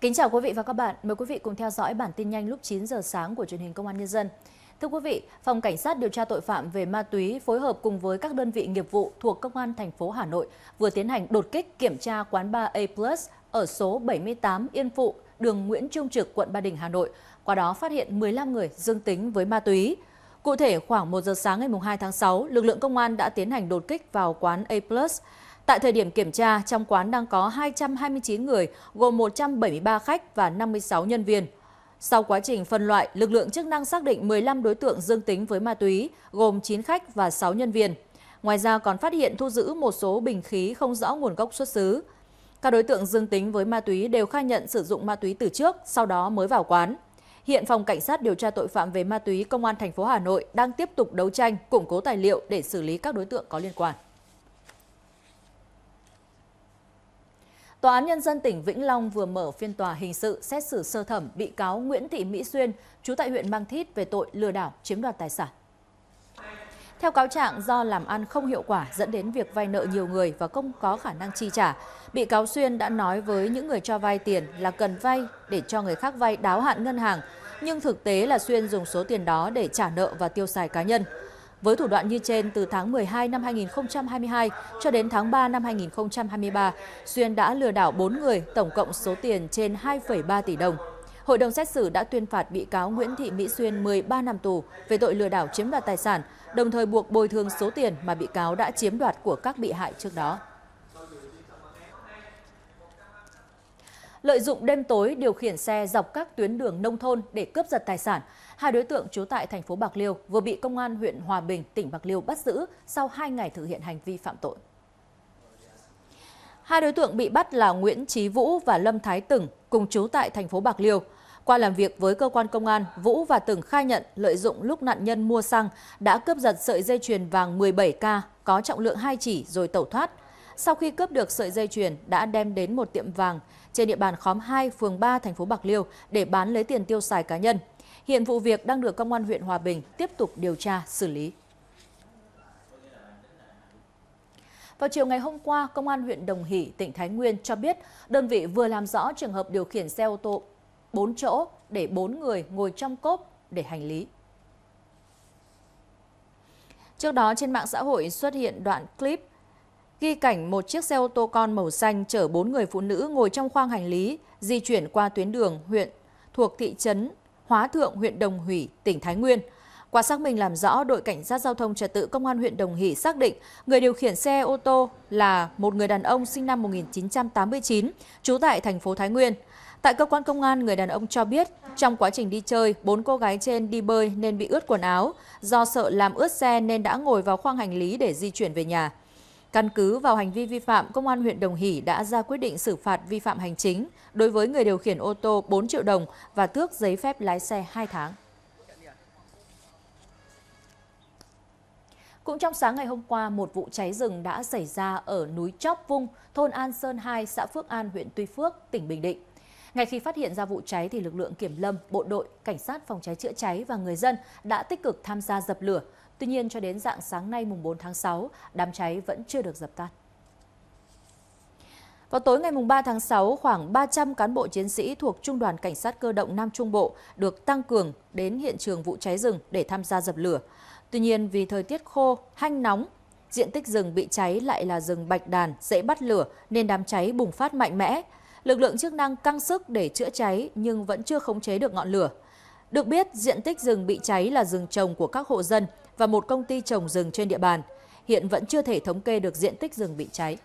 Kính chào quý vị và các bạn. Mời quý vị cùng theo dõi bản tin nhanh lúc 9 giờ sáng của truyền hình Công an Nhân dân. Thưa quý vị, Phòng Cảnh sát điều tra tội phạm về ma túy phối hợp cùng với các đơn vị nghiệp vụ thuộc Công an thành phố Hà Nội vừa tiến hành đột kích kiểm tra quán bar A Plus ở số 78 Yên Phụ, đường Nguyễn Trung Trực, quận Ba Đình, Hà Nội. Qua đó phát hiện 15 người dương tính với ma túy. Cụ thể, khoảng 1 giờ sáng ngày 2 tháng 6, lực lượng công an đã tiến hành đột kích vào quán A Plus. Tại thời điểm kiểm tra, trong quán đang có 229 người, gồm 173 khách và 56 nhân viên. Sau quá trình phân loại, lực lượng chức năng xác định 15 đối tượng dương tính với ma túy, gồm 9 khách và 6 nhân viên. Ngoài ra còn phát hiện thu giữ một số bình khí không rõ nguồn gốc xuất xứ. Các đối tượng dương tính với ma túy đều khai nhận sử dụng ma túy từ trước, sau đó mới vào quán. Hiện phòng cảnh sát điều tra tội phạm về ma túy công an thành phố Hà Nội đang tiếp tục đấu tranh, củng cố tài liệu để xử lý các đối tượng có liên quan. Tòa án Nhân dân tỉnh Vĩnh Long vừa mở phiên tòa hình sự xét xử sơ thẩm bị cáo Nguyễn Thị Mỹ Xuyên, trú tại huyện Mang Thít về tội lừa đảo chiếm đoạt tài sản. Theo cáo trạng, do làm ăn không hiệu quả dẫn đến việc vay nợ nhiều người và không có khả năng chi trả, bị cáo Xuyên đã nói với những người cho vay tiền là cần vay để cho người khác vay đáo hạn ngân hàng, nhưng thực tế là Xuyên dùng số tiền đó để trả nợ và tiêu xài cá nhân với thủ đoạn như trên từ tháng 12 năm 2022 cho đến tháng 3 năm 2023, xuyên đã lừa đảo bốn người tổng cộng số tiền trên 2,3 tỷ đồng hội đồng xét xử đã tuyên phạt bị cáo nguyễn thị mỹ xuyên 13 năm tù về tội lừa đảo chiếm đoạt tài sản đồng thời buộc bồi thường số tiền mà bị cáo đã chiếm đoạt của các bị hại trước đó lợi dụng đêm tối điều khiển xe dọc các tuyến đường nông thôn để cướp giật tài sản. Hai đối tượng trú tại thành phố Bạc Liêu vừa bị công an huyện Hòa Bình, tỉnh Bạc Liêu bắt giữ sau 2 ngày thực hiện hành vi phạm tội. Hai đối tượng bị bắt là Nguyễn Chí Vũ và Lâm Thái từng cùng trú tại thành phố Bạc Liêu. Qua làm việc với cơ quan công an, Vũ và từng khai nhận lợi dụng lúc nạn nhân mua xăng đã cướp giật sợi dây chuyền vàng 17K có trọng lượng 2 chỉ rồi tẩu thoát sau khi cướp được sợi dây chuyền đã đem đến một tiệm vàng trên địa bàn khóm 2, phường 3, thành phố Bạc Liêu để bán lấy tiền tiêu xài cá nhân. Hiện vụ việc đang được công an huyện Hòa Bình tiếp tục điều tra xử lý. Vào chiều ngày hôm qua, Công an huyện Đồng Hỷ, tỉnh Thái Nguyên cho biết đơn vị vừa làm rõ trường hợp điều khiển xe ô tô 4 chỗ để 4 người ngồi trong cốp để hành lý. Trước đó trên mạng xã hội xuất hiện đoạn clip ghi cảnh một chiếc xe ô tô con màu xanh chở bốn người phụ nữ ngồi trong khoang hành lý di chuyển qua tuyến đường huyện thuộc thị trấn Hóa Thượng, huyện Đồng Hỷ, tỉnh Thái Nguyên. Qua xác minh làm rõ, đội cảnh sát giao thông trật tự công an huyện Đồng Hỷ xác định người điều khiển xe ô tô là một người đàn ông sinh năm 1989, trú tại thành phố Thái Nguyên. Tại cơ quan công an, người đàn ông cho biết trong quá trình đi chơi, bốn cô gái trên đi bơi nên bị ướt quần áo. Do sợ làm ướt xe nên đã ngồi vào khoang hành lý để di chuyển về nhà. Căn cứ vào hành vi vi phạm, Công an huyện Đồng Hỷ đã ra quyết định xử phạt vi phạm hành chính đối với người điều khiển ô tô 4 triệu đồng và tước giấy phép lái xe 2 tháng. Cũng trong sáng ngày hôm qua, một vụ cháy rừng đã xảy ra ở núi Chóc Vung, thôn An Sơn 2, xã Phước An, huyện Tuy Phước, tỉnh Bình Định ngay khi phát hiện ra vụ cháy thì lực lượng kiểm lâm bộ đội cảnh sát phòng cháy chữa cháy và người dân đã tích cực tham gia dập lửa tuy nhiên cho đến dạng sáng nay mùng 4 tháng 6 đám cháy vẫn chưa được dập tắt vào tối ngày 3 tháng 6, khoảng 300 cán bộ chiến sĩ thuộc Trung đoàn Cảnh sát cơ động Nam Trung Bộ được tăng cường đến hiện trường vụ cháy rừng để tham gia dập lửa. Tuy nhiên, vì thời tiết khô, hanh nóng, diện tích rừng bị cháy lại là rừng bạch đàn, dễ bắt lửa nên đám cháy bùng phát mạnh mẽ lực lượng chức năng căng sức để chữa cháy nhưng vẫn chưa khống chế được ngọn lửa. Được biết, diện tích rừng bị cháy là rừng trồng của các hộ dân và một công ty trồng rừng trên địa bàn. Hiện vẫn chưa thể thống kê được diện tích rừng bị cháy.